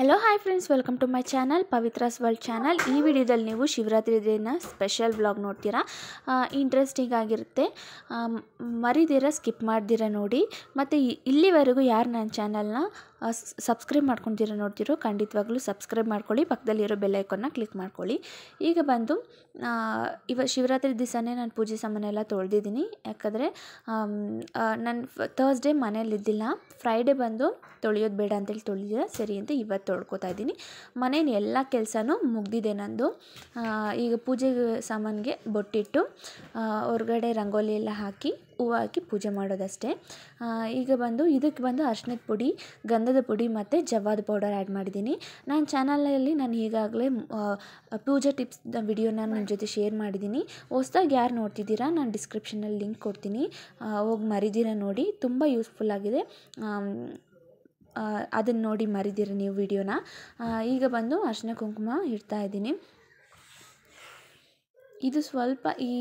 hello hi friends welcome to my channel Pavitra's world channel ಈ ವಿಡಿಯೋದಲ್ಲಿ ನೀವು ಶಿವರಾತ್ರಿ ದಿನ ಸ್ಪೆಷಲ್ ವ್ಲಾಗ್ ನೋಡ್ತೀರಾ ಇಂಟ್ರೆಸ್ಟಿಂಗ್ ಆಗಿರುತ್ತೆ ಮರಿದಿರ ಸ್ಕಿಪ್ ಮಾಡ್ದಿರ ನೋಡಿ ಮತ್ತು ಇಲ್ಲಿವರೆಗೂ ಯಾರು ನನ್ನ ಚಾನಲ್ನ ಸಬ್ಸ್ಕ್ರೈಬ್ ಮಾಡ್ಕೊತೀರೋ ನೋಡ್ತಿರೋ ಖಂಡಿತವಾಗ್ಲೂ ಸಬ್ಸ್ಕ್ರೈಬ್ ಮಾಡ್ಕೊಳ್ಳಿ ಪಕ್ಕದಲ್ಲಿರೋ ಬೆಲ್ಲೈಕನ್ನ ಕ್ಲಿಕ್ ಮಾಡ್ಕೊಳ್ಳಿ ಈಗ ಬಂದು ಇವ ಶಿವರಾತ್ರಿ ದಿವಸನೇ ನಾನು ಪೂಜೆ ಸಾಮಾನೆಲ್ಲ ಎಲ್ಲ ತೊಳೆದಿದ್ದೀನಿ ಯಾಕಂದರೆ ನಾನು ತರ್ಸ್ಡೇ ಮನೇಲಿದ್ದಿಲ್ಲ ಫ್ರೈಡೇ ಬಂದು ತೊಳೆಯೋದು ಬೇಡ ಅಂತೇಳಿ ತೊಳೆದಿಲ್ಲ ಸರಿ ಅಂತ ಇವತ್ತು ತೊಳ್ಕೊತಾ ಇದ್ದೀನಿ ಮನೇನ ಎಲ್ಲ ಕೆಲಸನೂ ಮುಗ್ದಿದೆ ನಂದು ಈಗ ಪೂಜೆ ಸಾಮಾನಿಗೆ ಬೊಟ್ಟಿಟ್ಟು ಹೊರಗಡೆ ರಂಗೋಲಿ ಎಲ್ಲ ಹಾಕಿ ಹೂವು ಹಾಕಿ ಪೂಜೆ ಮಾಡೋದಷ್ಟೇ ಈಗ ಬಂದು ಇದಕ್ಕೆ ಬಂದು ಅರ್ಶಿನದ ಪುಡಿ ಗಂಧದ ಪುಡಿ ಮತ್ತು ಜವ್ವಾದ ಪೌಡರ್ ಆ್ಯಡ್ ಮಾಡಿದ್ದೀನಿ ನಾನು ಚಾನಲಲ್ಲಿ ನಾನು ಈಗಾಗಲೇ ಪೂಜಾ ಟಿಪ್ಸ್ ವಿಡಿಯೋನ ನಿಮ್ಮ ಜೊತೆ ಶೇರ್ ಮಾಡಿದ್ದೀನಿ ಹೊಸ್ದಾಗಿ ಯಾರು ನೋಡ್ತಿದ್ದೀರಾ ನಾನು ಡಿಸ್ಕ್ರಿಪ್ಷನಲ್ಲಿ ಲಿಂಕ್ ಕೊಡ್ತೀನಿ ಹೋಗಿ ಮರಿದಿರ ನೋಡಿ ತುಂಬ ಯೂಸ್ಫುಲ್ ಆಗಿದೆ ಅದನ್ನು ನೋಡಿ ಮರಿದಿರ ನೀವು ವಿಡಿಯೋನ ಈಗ ಬಂದು ಅರ್ಶಿನ ಕುಂಕುಮ ಇಡ್ತಾ ಇದ್ದೀನಿ ಇದು ಸ್ವಲ್ಪ ಈ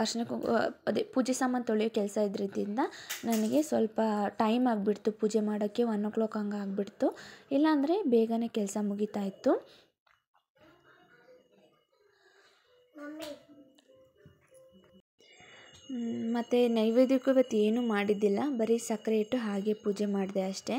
ಅರ್ಶಿನ ಕುಂಕು ಅದೇ ಪೂಜೆ ಸಾಮಾನು ತೊಳೆಯೋ ಕೆಲಸ ಇದ್ದರಿಂದ ನನಗೆ ಸ್ವಲ್ಪ ಟೈಮ್ ಆಗಿಬಿಡ್ತು ಪೂಜೆ ಮಾಡೋಕ್ಕೆ ಒನ್ ಓ ಕ್ಲಾಕ್ ಹಂಗೆ ಆಗಿಬಿಡ್ತು ಇಲ್ಲಾಂದರೆ ಬೇಗನೆ ಕೆಲಸ ಮುಗಿತಾ ಇತ್ತು ಮತ್ತು ನೈವೇದ್ಯಕ್ಕೂ ಇವತ್ತು ಏನೂ ಮಾಡಿದ್ದಿಲ್ಲ ಬರೀ ಸಕ್ಕರೆ ಇಟ್ಟು ಹಾಗೆ ಪೂಜೆ ಮಾಡಿದೆ ಅಷ್ಟೇ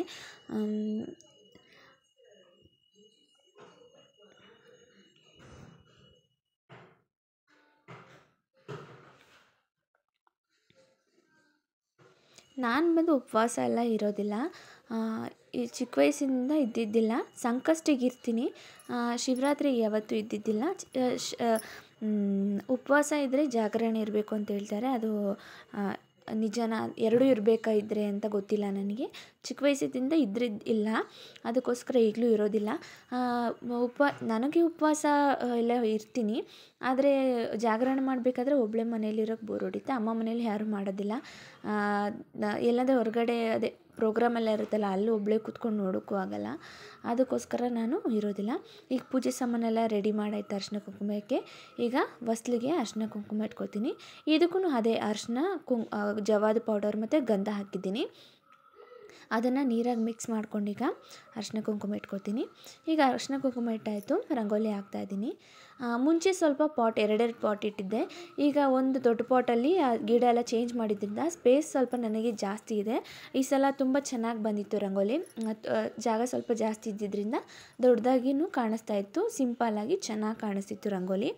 ನಾನು ಬಂದು ಉಪವಾಸ ಎಲ್ಲ ಇರೋದಿಲ್ಲ ಈ ಚಿಕ್ಕ ವಯಸ್ಸಿನಿಂದ ಇದ್ದಿದ್ದಿಲ್ಲ ಸಂಕಷ್ಟಿಗೆ ಇರ್ತೀನಿ ಶಿವರಾತ್ರಿ ಯಾವತ್ತೂ ಇದ್ದಿದ್ದಿಲ್ಲ ಉಪವಾಸ ಇದ್ದರೆ ಜಾಗರಣೆ ಇರಬೇಕು ಅಂತ ಹೇಳ್ತಾರೆ ಅದು ನಿಜನ ಎರಡೂ ಇರಬೇಕಿದ್ರೆ ಅಂತ ಗೊತ್ತಿಲ್ಲ ನನಗೆ ಚಿಕ್ಕ ವಯಸ್ಸಿನಿಂದ ಇದ್ರದ್ದು ಇಲ್ಲ ಅದಕ್ಕೋಸ್ಕರ ಈಗಲೂ ಇರೋದಿಲ್ಲ ಉಪ ನನಗೆ ಉಪವಾಸ ಎಲ್ಲ ಇರ್ತೀನಿ ಆದರೆ ಜಾಗರಣೆ ಮಾಡಬೇಕಾದ್ರೆ ಒಬ್ಬಳೇ ಮನೇಲಿರೋಕ್ಕೆ ಬೋರ್ ಹೊಡಿತಾ ಅಮ್ಮ ಮನೇಲಿ ಯಾರೂ ಮಾಡೋದಿಲ್ಲ ಎಲ್ಲಾದರೂ ಹೊರಗಡೆ ಅದೇ ಪ್ರೋಗ್ರಾಮೆಲ್ಲ ಇರುತ್ತಲ್ಲ ಅಲ್ಲಿ ಒಬ್ಬಳೇ ಕೂತ್ಕೊಂಡು ನೋಡೋಕ್ಕೂ ಆಗಲ್ಲ ಅದಕ್ಕೋಸ್ಕರ ನಾನು ಇರೋದಿಲ್ಲ ಈಗ ಪೂಜೆ ಸಾಮಾನೆಲ್ಲ ರೆಡಿ ಮಾಡಾಯ್ತು ಅರ್ಶಿನ ಕುಂಕುಮಕ್ಕೆ ಈಗ ಹೊಸ್ಲಿಗೆ ಅರ್ಶಿನ ಕುಂಕುಮ ಇಟ್ಕೋತೀನಿ ಇದಕ್ಕೂ ಅದೇ ಅರ್ಶಿನ ಕುಂ ಜವಾದ ಪೌಡರ್ ಮತ್ತು ಗಂಧ ಹಾಕಿದ್ದೀನಿ ಅದನ್ನು ನೀರಾಗಿ ಮಿಕ್ಸ್ ಮಾಡ್ಕೊಂಡೀಗ ಅರ್ಶಿನ ಕುಂಕುಮ ಇಟ್ಕೊಳ್ತೀನಿ ಈಗ ಅರ್ಶಿನ ಕುಂಕುಮ ಇಟ್ಟಾಯಿತು ರಂಗೋಲಿ ಹಾಕ್ತಾಯಿದ್ದೀನಿ ಮುಂಚೆ ಸ್ವಲ್ಪ ಪಾಟ್ ಎರಡೆರಡು ಪಾಟ್ ಇಟ್ಟಿದ್ದೆ ಈಗ ಒಂದು ದೊಡ್ಡ ಪಾಟಲ್ಲಿ ಗಿಡ ಎಲ್ಲ ಚೇಂಜ್ ಮಾಡಿದ್ರಿಂದ ಸ್ಪೇಸ್ ಸ್ವಲ್ಪ ನನಗೆ ಜಾಸ್ತಿ ಇದೆ ಈ ಸಲ ತುಂಬ ಚೆನ್ನಾಗಿ ಬಂದಿತ್ತು ರಂಗೋಲಿ ಜಾಗ ಸ್ವಲ್ಪ ಜಾಸ್ತಿ ಇದ್ದಿದ್ದರಿಂದ ದೊಡ್ಡದಾಗಿಯೂ ಕಾಣಿಸ್ತಾ ಇತ್ತು ಸಿಂಪಲ್ಲಾಗಿ ಚೆನ್ನಾಗಿ ಕಾಣಿಸ್ತಿತ್ತು ರಂಗೋಲಿ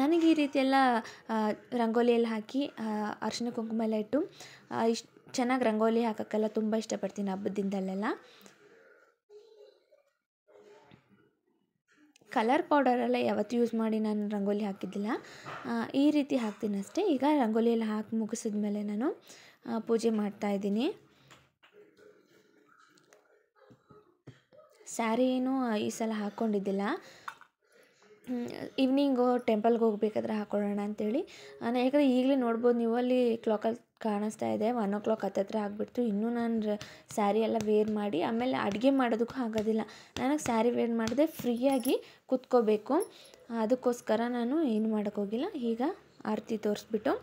ನನಗೆ ಈ ರೀತಿ ಎಲ್ಲ ರಂಗೋಲಿಯಲ್ಲಿ ಹಾಕಿ ಅರಿಶಿನ ಕುಂಕುಮ ಎಲ್ಲ ಇಟ್ಟು ಇಷ್ಟು ಚೆನ್ನಾಗಿ ರಂಗೋಲಿ ಹಾಕೋಕ್ಕೆಲ್ಲ ತುಂಬ ಇಷ್ಟಪಡ್ತೀನಿ ಹಬ್ಬದ ದಿನದಲ್ಲೆಲ್ಲ ಕಲರ್ ಪೌಡರೆಲ್ಲ ಯಾವತ್ತೂ ಯೂಸ್ ಮಾಡಿ ನಾನು ರಂಗೋಲಿ ಹಾಕಿದ್ದಿಲ್ಲ ಈ ರೀತಿ ಹಾಕ್ತೀನಿ ಅಷ್ಟೇ ಈಗ ರಂಗೋಲಿಯಲ್ಲಿ ಹಾಕಿ ಮುಗಿಸಿದ ಮೇಲೆ ನಾನು ಪೂಜೆ ಮಾಡ್ತಾಯಿದ್ದೀನಿ ಸ್ಯಾರಿ ಏನು ಈ ಸಲ ಹಾಕ್ಕೊಂಡಿದ್ದಿಲ್ಲ ಈವ್ನಿಂಗು ಟೆಂಪಲ್ಗೆ ಹೋಗ್ಬೇಕಾದ್ರೆ ಹಾಕೊಳ್ಳೋಣ ಅಂತೇಳಿ ನಾನು ಯಾಕಂದರೆ ಈಗಲೇ ನೋಡ್ಬೋದು ನೀವು ಅಲ್ಲಿ ಕ್ಲಾಕಲ್ಲಿ ಕಾಣಿಸ್ತಾ ಇದೆ ಒನ್ ಓ ಕ್ಲಾಕ್ ಹತ್ತತ್ರ ಆಗಿಬಿಡ್ತು ಇನ್ನೂ ನಾನು ಸ್ಯಾರಿ ಎಲ್ಲ ವೇರ್ ಮಾಡಿ ಆಮೇಲೆ ಅಡುಗೆ ಮಾಡೋದಕ್ಕೂ ಆಗೋದಿಲ್ಲ ನನಗೆ ಸ್ಯಾರಿ ವೇರ್ ಮಾಡಿದೆ ಫ್ರೀಯಾಗಿ ಕುತ್ಕೋಬೇಕು ಅದಕ್ಕೋಸ್ಕರ ನಾನು ಏನು ಮಾಡೋಕ್ಕೋಗಿಲ್ಲ ಈಗ ಆರತಿ ತೋರಿಸ್ಬಿಟ್ಟು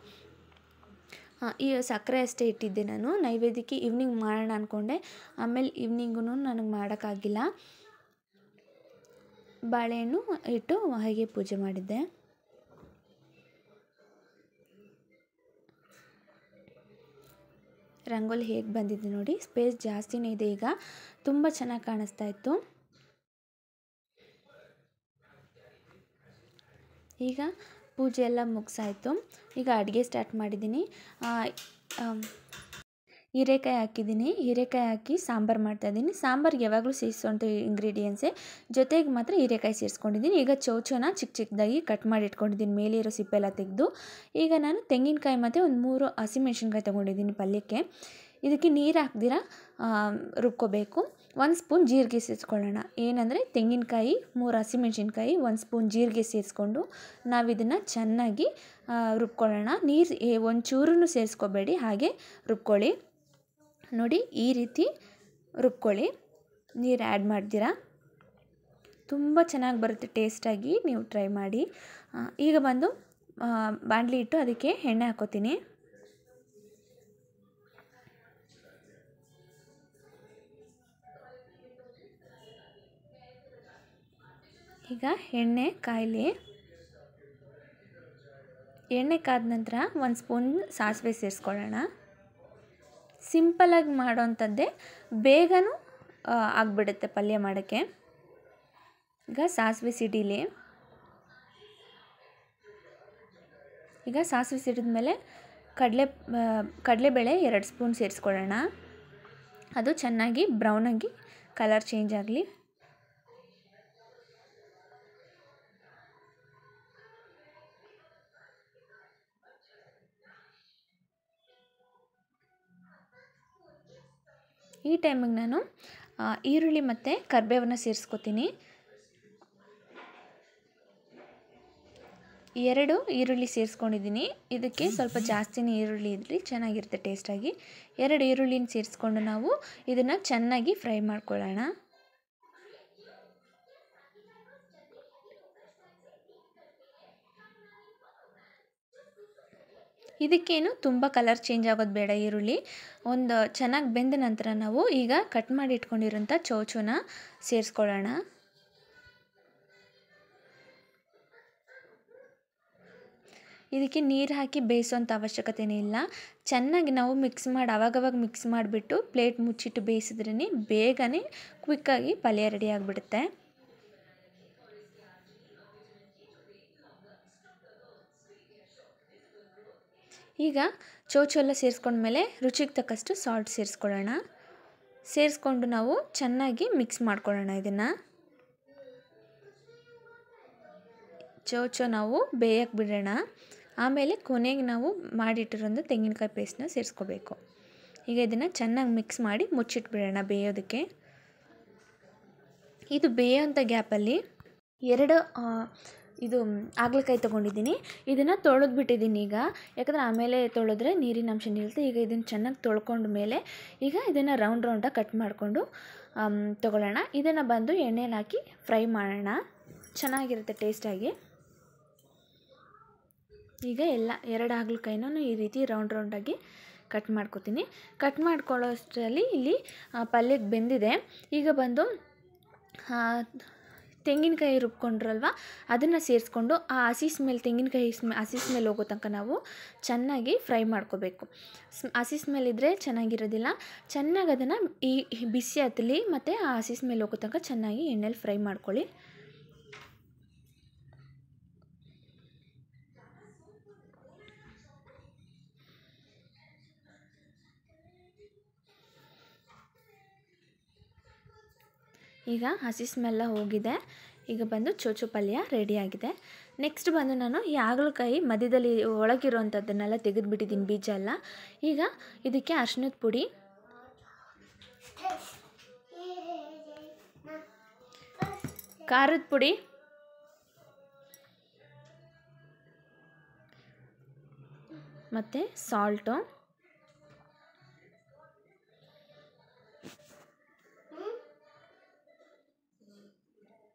ಈ ಸಕ್ಕರೆ ಅಷ್ಟೇ ಇಟ್ಟಿದ್ದೆ ನಾನು ನೈವೇದ್ಯಕ್ಕೆ ಈವ್ನಿಂಗ್ ಮಾಡೋಣ ಅಂದ್ಕೊಂಡೆ ಆಮೇಲೆ ಈವ್ನಿಂಗೂ ನನಗೆ ಮಾಡೋಕ್ಕಾಗಿಲ್ಲ ಬಾಳೆಹಣ್ಣು ಇಟ್ಟು ಹಾಗೆ ಪೂಜೆ ಮಾಡಿದ್ದೆ ರಂಗೋಲಿ ಹೇಗೆ ಬಂದಿದೆ ನೋಡಿ ಸ್ಪೇಸ್ ಜಾಸ್ತಿನೇ ಇದೆ ಈಗ ತುಂಬ ಚೆನ್ನಾಗಿ ಕಾಣಿಸ್ತಾ ಇತ್ತು ಈಗ ಪೂಜೆ ಎಲ್ಲ ಮುಗಿಸಾಯಿತು ಈಗ ಅಡುಗೆ ಸ್ಟಾರ್ಟ್ ಮಾಡಿದ್ದೀನಿ ಹೀರೆಕಾಯಿ ಹಾಕಿದ್ದೀನಿ ಹೀರೆಕಾಯಿ ಹಾಕಿ ಸಾಂಬಾರು ಇದ್ದೀನಿ ಸಾಂಬಾರ್ಗೆ ಯಾವಾಗಲೂ ಸೇರಿಸುವಂಥ ಇಂಗ್ರೀಡಿಯೆಂಟ್ಸೇ ಜೊತೆಗೆ ಮಾತ್ರ ಹೀರೆಕಾಯಿ ಸೇರಿಸ್ಕೊಂಡಿದ್ದೀನಿ ಈಗ ಚೌಚೋನ ಚಿಕ್ಕ ಚಿಕ್ಕದಾಗಿ ಕಟ್ ಮಾಡಿ ಇಟ್ಕೊಂಡಿದ್ದೀನಿ ಮೇಲಿರೋ ಸಿಪ್ಪೆಲ್ಲ ತೆಗೆದು ಈಗ ನಾನು ತೆಂಗಿನಕಾಯಿ ಮತ್ತು ಒಂದು ಮೂರು ಹಸಿಮೆಣ್ಸಿನ್ಕಾಯಿ ತೊಗೊಂಡಿದ್ದೀನಿ ಪಲ್ಯಕ್ಕೆ ಇದಕ್ಕೆ ನೀರು ಹಾಕ್ದಿರ ರುಬ್ಕೋಬೇಕು ಒಂದು ಸ್ಪೂನ್ ಜೀರಿಗೆ ಸೇರಿಸ್ಕೊಳ್ಳೋಣ ಏನಂದರೆ ತೆಂಗಿನಕಾಯಿ ಮೂರು ಹಸಿಮೆಣ್ಸಿನ್ಕಾಯಿ ಒಂದು ಸ್ಪೂನ್ ಜೀರಿಗೆ ಸೇರಿಸ್ಕೊಂಡು ನಾವು ಇದನ್ನು ಚೆನ್ನಾಗಿ ರುಬ್ಕೊಳ್ಳೋಣ ನೀರು ಚೂರು ಸೇರಿಸ್ಕೋಬೇಡಿ ಹಾಗೆ ರುಬ್ಕೊಳ್ಳಿ ನೋಡಿ ಈ ರೀತಿ ರುಬ್ಕೊಳ್ಳಿ ನೀರು ಆ್ಯಡ್ ಮಾಡ್ತೀರಾ ತುಂಬ ಚೆನ್ನಾಗಿ ಬರುತ್ತೆ ಟೇಸ್ಟಾಗಿ ನೀವು ಟ್ರೈ ಮಾಡಿ ಈಗ ಬಂದು ಬಾಣಲಿ ಇಟ್ಟು ಅದಕ್ಕೆ ಎಣ್ಣೆ ಹಾಕೋತೀನಿ ಈಗ ಎಣ್ಣೆ ಕಾಯಿಲೆ ಎಣ್ಣೆ ಕಾದ ನಂತರ ಒಂದು ಸ್ಪೂನ್ ಸಾಸಿವೆ ಸೇರಿಸ್ಕೊಳ್ಳೋಣ ಸಿಂಪಲಾಗಿ ಮಾಡೋವಂಥದ್ದೇ ಬೇಗನೂ ಆಗಿಬಿಡುತ್ತೆ ಪಲ್ಯ ಮಾಡೋಕ್ಕೆ ಈಗ ಸಾಸಿವೆ ಸಿಡೀಲಿ ಈಗ ಸಾಸಿವೆ ಸಿಡಿದ ಮೇಲೆ ಕಡಲೆ ಕಡಲೆಬೇಳೆ ಎರಡು ಸ್ಪೂನ್ ಸೇರಿಸ್ಕೊಳ್ಳೋಣ ಅದು ಚೆನ್ನಾಗಿ ಬ್ರೌನಾಗಿ ಕಲರ್ ಚೇಂಜ್ ಆಗಲಿ ಈ ಟೈಮಿಗೆ ನಾನು ಈರುಳ್ಳಿ ಮತ್ತು ಕರಿಬೇವನ್ನು ಸೇರಿಸ್ಕೋತೀನಿ ಎರಡು ಈರುಳ್ಳಿ ಸೇರಿಸ್ಕೊಂಡಿದ್ದೀನಿ ಇದಕ್ಕೆ ಸ್ವಲ್ಪ ಜಾಸ್ತಿನೇ ಈರುಳ್ಳಿ ಇರಲಿ ಚೆನ್ನಾಗಿರುತ್ತೆ ಟೇಸ್ಟಾಗಿ ಎರಡು ಈರುಳ್ಳಿನ ಸೇರಿಸ್ಕೊಂಡು ನಾವು ಇದನ್ನು ಚೆನ್ನಾಗಿ ಫ್ರೈ ಮಾಡ್ಕೊಳ್ಳೋಣ ಇದಕ್ಕೇನು ತುಂಬ ಕಲರ್ ಚೇಂಜ್ ಆಗೋದು ಬೇಡ ಈರುಳ್ಳಿ ಒಂದು ಚೆನ್ನಾಗಿ ಬೆಂದ ನಂತರ ನಾವು ಈಗ ಕಟ್ ಮಾಡಿ ಇಟ್ಕೊಂಡಿರೋಂಥ ಚೌಚೂನ ಸೇರಿಸ್ಕೊಳ್ಳೋಣ ಇದಕ್ಕೆ ನೀರು ಹಾಕಿ ಬೇಯಿಸೋಂಥ ಅವಶ್ಯಕತೆಯೇ ಇಲ್ಲ ಚೆನ್ನಾಗಿ ನಾವು ಮಿಕ್ಸ್ ಮಾಡಿ ಅವಾಗವಾಗ ಮಿಕ್ಸ್ ಮಾಡಿಬಿಟ್ಟು ಪ್ಲೇಟ್ ಮುಚ್ಚಿಟ್ಟು ಬೇಯಿಸಿದ್ರೇ ಬೇಗನೆ ಕ್ವಿಕ್ಕಾಗಿ ಪಲ್ಯ ರೆಡಿ ಆಗಿಬಿಡುತ್ತೆ ಈಗ ಚೌಚು ಎಲ್ಲ ಸೇರಿಸ್ಕೊಂಡ್ಮೇಲೆ ರುಚಿಗೆ ತಕ್ಕಷ್ಟು ಸಾಲ್ಟ್ ಸೇರಿಸ್ಕೊಳ್ಳೋಣ ಸೇರಿಸ್ಕೊಂಡು ನಾವು ಚೆನ್ನಾಗಿ ಮಿಕ್ಸ್ ಮಾಡ್ಕೊಳ್ಳೋಣ ಇದನ್ನು ಚೌಚು ನಾವು ಬೇಯಕ್ಕೆ ಬಿಡೋಣ ಆಮೇಲೆ ಕೊನೆಗೆ ನಾವು ಮಾಡಿಟ್ಟಿರೋದು ತೆಂಗಿನಕಾಯಿ ಪೇಸ್ಟ್ನ ಸೇರಿಸ್ಕೋಬೇಕು ಈಗ ಇದನ್ನು ಚೆನ್ನಾಗಿ ಮಿಕ್ಸ್ ಮಾಡಿ ಮುಚ್ಚಿಟ್ಬಿಡೋಣ ಬೇಯೋದಕ್ಕೆ ಇದು ಬೇಯೋಂಥ ಗ್ಯಾಪಲ್ಲಿ ಎರಡು ಇದು ಹಾಗಲಕಾಯಿ ತೊಗೊಂಡಿದ್ದೀನಿ ಇದನ್ನು ತೊಳೆದು ಬಿಟ್ಟಿದ್ದೀನಿ ಈಗ ಯಾಕಂದರೆ ಆಮೇಲೆ ತೊಳೆದ್ರೆ ನೀರಿನ ಅಂಶ ನಿಲ್ಲುತ್ತೆ ಈಗ ಇದನ್ನು ಚೆನ್ನಾಗಿ ತೊಳ್ಕೊಂಡ ಮೇಲೆ ಈಗ ಇದನ್ನು ರೌಂಡ್ ರೌಂಡಾಗಿ ಕಟ್ ಮಾಡಿಕೊಂಡು ತೊಗೊಳ್ಳೋಣ ಇದನ್ನು ಬಂದು ಎಣ್ಣೆಲಿ ಹಾಕಿ ಫ್ರೈ ಮಾಡೋಣ ಚೆನ್ನಾಗಿರುತ್ತೆ ಟೇಸ್ಟಾಗಿ ಈಗ ಎಲ್ಲ ಎರಡು ಹಾಗಲಕಾಯಿನೂ ಈ ರೀತಿ ರೌಂಡ್ ರೌಂಡಾಗಿ ಕಟ್ ಮಾಡ್ಕೊತೀನಿ ಕಟ್ ಮಾಡ್ಕೊಳ್ಳೋಷ್ಟರಲ್ಲಿ ಇಲ್ಲಿ ಪಲ್ಯಕ್ಕೆ ಬೆಂದಿದೆ ಈಗ ಬಂದು ತೆಂಗಿನಕಾಯಿ ರುಬ್ಕೊಂಡ್ರಲ್ವ ಅದನ್ನು ಸೇರಿಸ್ಕೊಂಡು ಆ ಹಸಿ ಸ್ಮೆಲ್ ತೆಂಗಿನಕಾಯಿ ಸ್ಮೆ ಹಸಿ ಸ್ಮೆಲ್ ಹೋಗೋ ತನಕ ನಾವು ಚೆನ್ನಾಗಿ ಫ್ರೈ ಮಾಡ್ಕೋಬೇಕು ಹಸಿ ಸ್ಮೆಲ್ ಇದ್ದರೆ ಚೆನ್ನಾಗಿರೋದಿಲ್ಲ ಚೆನ್ನಾಗಿ ಅದನ್ನು ಈ ಬಿಸಿ ಹತ್ತಲಿ ಮತ್ತು ಆ ಹಸಿ ಸ್ಮೆಲ್ ಹೋಗೋ ತನಕ ಚೆನ್ನಾಗಿ ಎಣ್ಣೆಲಿ ಫ್ರೈ ಮಾಡ್ಕೊಳ್ಳಿ ಈಗ ಹಸಿ ಸ್ಮೆಲ್ಲ ಹೋಗಿದೆ ಈಗ ಬಂದು ಚೋಚು ಪಲ್ಯ ರೆಡಿಯಾಗಿದೆ ನೆಕ್ಸ್ಟ್ ಬಂದು ನಾನು ಈ ಹಾಗಲಕಾಯಿ ಮಧ್ಯದಲ್ಲಿ ಒಳಗಿರುವಂಥದ್ದನ್ನೆಲ್ಲ ತೆಗೆದುಬಿಟ್ಟಿದ್ದೀನಿ ಬೀಜ ಎಲ್ಲ ಈಗ ಇದಕ್ಕೆ ಅರ್ಶಿನದ ಪುಡಿ ಖಾರದ ಪುಡಿ ಮತ್ತು ಸಾಲ್ಟು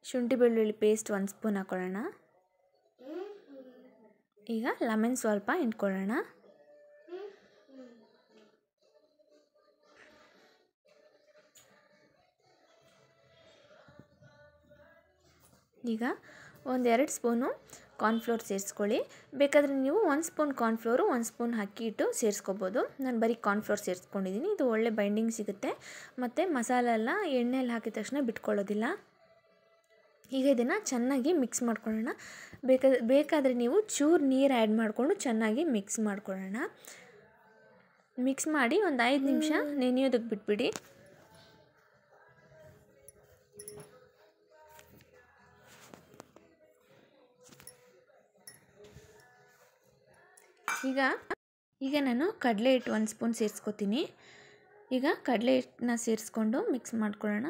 ಶುಂಠಿ ಬೆಳ್ಳುಳ್ಳಿ ಪೇಸ್ಟ್ ಒಂದು ಸ್ಪೂನ್ ಹಾಕ್ಕೊಳ್ಳೋಣ ಈಗ ಲೆಮನ್ ಸ್ವಲ್ಪ ಹಿಂಡ್ಕೊಳ್ಳೋಣ ಈಗ ಒಂದೆರಡು ಸ್ಪೂನು ಕಾರ್ನ್ಫ್ಲೋರ್ ಸೇರಿಸ್ಕೊಳ್ಳಿ ಬೇಕಾದರೆ ನೀವು ಒಂದು ಸ್ಪೂನ್ ಕಾರ್ನ್ಫ್ಲೋರು ಒಂದು ಸ್ಪೂನ್ ಹಾಕಿ ಇಟ್ಟು ಸೇರಿಸ್ಕೋಬೋದು ನಾನು ಬರೀ ಕಾರ್ನ್ಫ್ಲೋರ್ ಸೇರಿಸ್ಕೊಂಡಿದ್ದೀನಿ ಇದು ಒಳ್ಳೆ ಬೈಂಡಿಂಗ್ ಸಿಗುತ್ತೆ ಮತ್ತು ಮಸಾಲೆಲ್ಲ ಎಣ್ಣೆಯಲ್ಲಿ ಹಾಕಿದ ತಕ್ಷಣ ಬಿಟ್ಕೊಳ್ಳೋದಿಲ್ಲ ಈಗ ಇದನ್ನು ಚೆನ್ನಾಗಿ ಮಿಕ್ಸ್ ಮಾಡ್ಕೊಳ್ಳೋಣ ಬೇಕಾದ ಬೇಕಾದರೆ ನೀವು ಚೂರು ನೀರು ಆ್ಯಡ್ ಮಾಡಿಕೊಂಡು ಚೆನ್ನಾಗಿ ಮಿಕ್ಸ್ ಮಾಡ್ಕೊಳ್ಳೋಣ ಮಿಕ್ಸ್ ಮಾಡಿ ಒಂದು ಐದು ನಿಮಿಷ ನೆನೆಯೋದಕ್ಕೆ ಬಿಟ್ಬಿಡಿ ಈಗ ಈಗ ನಾನು ಕಡಲೆ ಹಿಟ್ಟು ಒಂದು ಸ್ಪೂನ್ ಸೇರಿಸ್ಕೊತೀನಿ ಈಗ ಕಡಲೆ ಹಿಟ್ಟನ್ನ ಸೇರಿಸ್ಕೊಂಡು ಮಿಕ್ಸ್ ಮಾಡ್ಕೊಳ್ಳೋಣ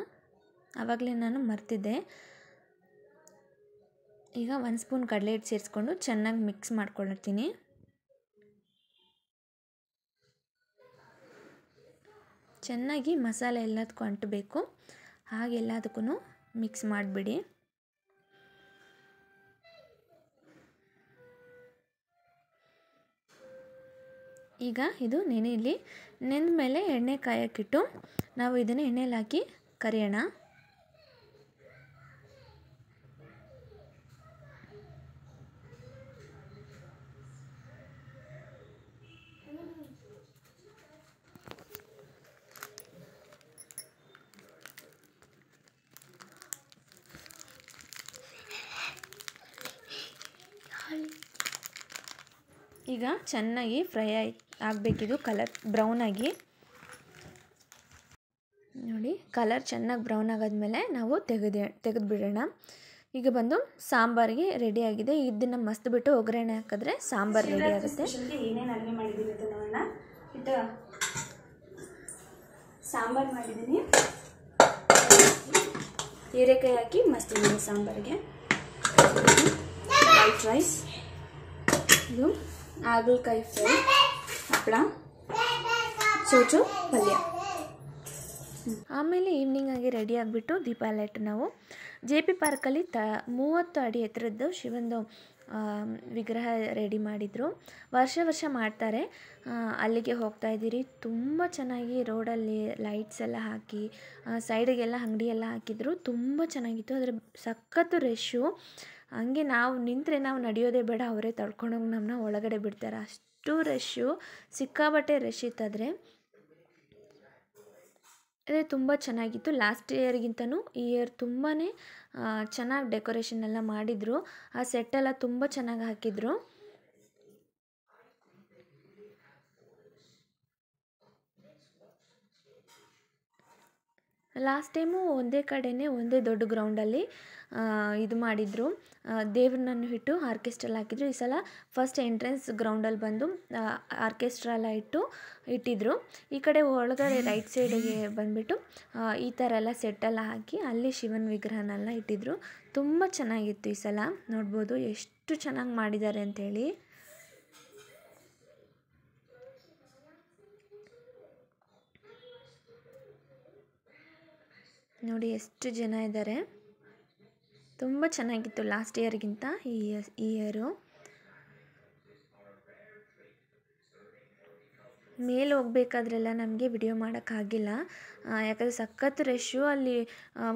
ಆವಾಗಲೇ ನಾನು ಮರ್ತಿದ್ದೆ ಈಗ ಒಂದು ಸ್ಪೂನ್ ಕಡಲೆ ಹಿಟ್ಟು ಸೇರಿಸ್ಕೊಂಡು ಚೆನ್ನಾಗಿ ಮಿಕ್ಸ್ ಮಾಡ್ಕೊಳ್ತೀನಿ ಚೆನ್ನಾಗಿ ಮಸಾಲೆ ಎಲ್ಲದಕ್ಕೂ ಅಂಟಬೇಕು ಹಾಗೆಲ್ಲದಕ್ಕೂ ಮಿಕ್ಸ್ ಮಾಡಿಬಿಡಿ ಈಗ ಇದು ನೆನೆಯಲ್ಲಿ ನೆಂದ ಮೇಲೆ ಎಣ್ಣೆ ಕಾಯಕ್ಕಿಟ್ಟು ನಾವು ಇದನ್ನು ಎಣ್ಣೆಲಿ ಹಾಕಿ ಕರಿಯೋಣ ಈಗ ಚೆನ್ನಾಗಿ ಫ್ರೈ ಆಯ್ ಆಗಬೇಕಿದು ಕಲರ್ ಬ್ರೌನಾಗಿ ನೋಡಿ ಕಲರ್ ಚೆನ್ನಾಗಿ ಬ್ರೌನ್ ಆಗಾದ್ಮೇಲೆ ನಾವು ತೆಗೆದು ತೆಗೆದುಬಿಡೋಣ ಈಗ ಬಂದು ಸಾಂಬಾರಿಗೆ ರೆಡಿಯಾಗಿದೆ ಇದನ್ನು ಮಸ್ತ್ ಬಿಟ್ಟು ಒಗ್ಗರಣೆ ಹಾಕಿದ್ರೆ ಸಾಂಬಾರು ರೆಡಿ ಆಗುತ್ತೆ ಏನೇನು ಅಡುಗೆ ಮಾಡಿದ್ದೀನಿ ಅಂತ ನೋಡೋಣ ಇದು ಸಾಂಬಾರು ಮಾಡಿದ್ದೀನಿ ಹೀರೆಕಾಯಿ ಹಾಕಿ ಮಸ್ತಿದ್ದೀನಿ ಸಾಂಬಾರಿಗೆ ವೈಟ್ ರೈಸ್ ಇದು ಹಾಗಲಕಾಯಿ ಫ್ರೈ ಹಪ್ಪಳ ಸೋಚು ಪಲ್ಯ ಆಮೇಲೆ ಈವ್ನಿಂಗ್ ಆಗಿ ರೆಡಿ ಆಗಿಬಿಟ್ಟು ದೀಪ ನಾವು ಜೆ ಪಿ ಪಾರ್ಕಲ್ಲಿ ತ ಮೂವತ್ತು ಅಡಿ ಎತ್ತರದ್ದು ಶಿವಂದು ವಿಗ್ರಹ ರೆಡಿ ಮಾಡಿದರು ವರ್ಷ ವರ್ಷ ಮಾಡ್ತಾರೆ ಅಲ್ಲಿಗೆ ಹೋಗ್ತಾ ಇದ್ದೀರಿ ತುಂಬ ಚೆನ್ನಾಗಿ ರೋಡಲ್ಲಿ ಲೈಟ್ಸ್ ಎಲ್ಲ ಹಾಕಿ ಸೈಡಿಗೆಲ್ಲ ಅಂಗಡಿ ಎಲ್ಲ ಹಾಕಿದರು ತುಂಬ ಚೆನ್ನಾಗಿತ್ತು ಅದರ ಸಖತ್ತು ರಶ್ಶು ಹಂಗೆ ನಾವು ನಿಂತರೆ ನಾವು ನಡೆಯೋದೇ ಬೇಡ ಅವರೇ ತಳ್ಕೊಂಡೋಗಿ ನಮ್ಮನ್ನ ಒಳಗಡೆ ಬಿಡ್ತಾರೆ ಅಷ್ಟು ರಶ್ಶು ಸಿಕ್ಕಾಬಟ್ಟೆ ರಶ್ ಇತ್ತಾದರೆ ಅದೇ ತುಂಬ ಚೆನ್ನಾಗಿತ್ತು ಲಾಸ್ಟ್ ಇಯರ್ಗಿಂತನೂ ಈ ಇಯರ್ ತುಂಬಾ ಚೆನ್ನಾಗಿ ಡೆಕೋರೇಷನ್ ಎಲ್ಲ ಮಾಡಿದರು ಆ ಸೆಟ್ಟೆಲ್ಲ ತುಂಬ ಚೆನ್ನಾಗಿ ಹಾಕಿದರು ಲಾಸ್ಟ್ ಟೈಮು ಒಂದೇ ಕಡೆನೇ ಒಂದೇ ದೊಡ್ಡ ಗ್ರೌಂಡಲ್ಲಿ ಇದು ಮಾಡಿದರು ದೇವ್ರನ್ನ ಇಟ್ಟು ಆರ್ಕೆಸ್ಟ್ರಲ್ಲಿ ಹಾಕಿದ್ರು ಈ ಸಲ ಫಸ್ಟ್ ಎಂಟ್ರೆನ್ಸ್ ಗ್ರೌಂಡಲ್ಲಿ ಬಂದು ಆರ್ಕೆಸ್ಟ್ರಲ್ಲ ಇಟ್ಟು ಇಟ್ಟಿದ್ರು ಈ ಕಡೆ ಒಳಗಡೆ ರೈಟ್ ಸೈಡಿಗೆ ಬಂದುಬಿಟ್ಟು ಈ ಥರ ಎಲ್ಲ ಸೆಟ್ಟೆಲ್ಲ ಹಾಕಿ ಅಲ್ಲಿ ಶಿವನ ವಿಗ್ರಹನೆಲ್ಲ ಇಟ್ಟಿದ್ರು ತುಂಬ ಚೆನ್ನಾಗಿತ್ತು ಈ ಸಲ ನೋಡ್ಬೋದು ಎಷ್ಟು ಚೆನ್ನಾಗಿ ಮಾಡಿದ್ದಾರೆ ಅಂಥೇಳಿ ನೋಡಿ ಎಷ್ಟು ಜನ ಇದ್ದಾರೆ ತುಂಬ ಚೆನ್ನಾಗಿತ್ತು ಲಾಸ್ಟ್ ಇಯರ್ಗಿಂತ ಈ ಇಯರು ಮೇಲೆ ಹೋಗ್ಬೇಕಾದರೆಲ್ಲ ನಮಗೆ ವಿಡಿಯೋ ಮಾಡೋಕ್ಕಾಗಿಲ್ಲ ಯಾಕಂದರೆ ಸಖತ್ ರಶ್ಶು ಅಲ್ಲಿ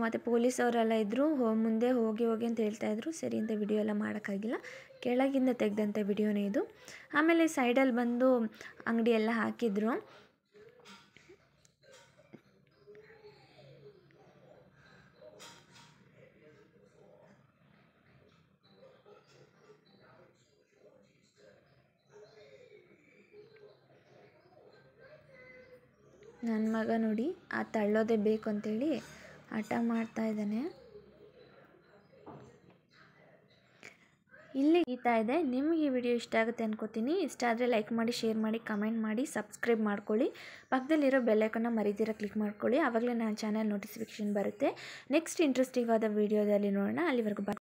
ಮತ್ತು ಪೊಲೀಸವರೆಲ್ಲ ಇದ್ದರು ಹೋ ಮುಂದೆ ಹೋಗಿ ಹೋಗಿ ಅಂತ ಹೇಳ್ತಾಯಿದ್ರು ಸರಿ ಅಂತ ವಿಡಿಯೋ ಎಲ್ಲ ಮಾಡೋಕ್ಕಾಗಿಲ್ಲ ಕೆಳಗಿಂದ ತೆಗೆದಂಥ ವಿಡಿಯೋನೇ ಇದು ಆಮೇಲೆ ಸೈಡಲ್ಲಿ ಬಂದು ಅಂಗಡಿ ಎಲ್ಲ ಹಾಕಿದ್ರು ನನ್ನ ಮಗ ನೋಡಿ ಆ ತಳ್ಳೋದೆ ಬೇಕು ಅಂತೇಳಿ ಹಠ ಮಾಡ್ತಾ ಇದ್ದಾನೆ ಇಲ್ಲಿ ಗೀತಾ ಇದೆ ನಿಮಗೆ ಈ ವಿಡಿಯೋ ಇಷ್ಟ ಆಗುತ್ತೆ ಅನ್ಕೋತೀನಿ ಇಷ್ಟ ಆದರೆ ಲೈಕ್ ಮಾಡಿ ಶೇರ್ ಮಾಡಿ ಕಮೆಂಟ್ ಮಾಡಿ ಸಬ್ಸ್ಕ್ರೈಬ್ ಮಾಡ್ಕೊಳ್ಳಿ ಪಕ್ಕದಲ್ಲಿರೋ ಬೆಲ್ಲೈಕನ್ನ ಮರಿದಿರ ಕ್ಲಿಕ್ ಮಾಡ್ಕೊಳ್ಳಿ ಆವಾಗಲೇ ನನ್ನ ಚಾನಲ್ ನೋಟಿಫಿಕೇಷನ್ ಬರುತ್ತೆ ನೆಕ್ಸ್ಟ್ ಇಂಟ್ರೆಸ್ಟಿಂಗ್ ಆದ ವೀಡಿಯೋದಲ್ಲಿ ನೋಡೋಣ ಅಲ್ಲಿವರೆಗೂ ಬಾಯ್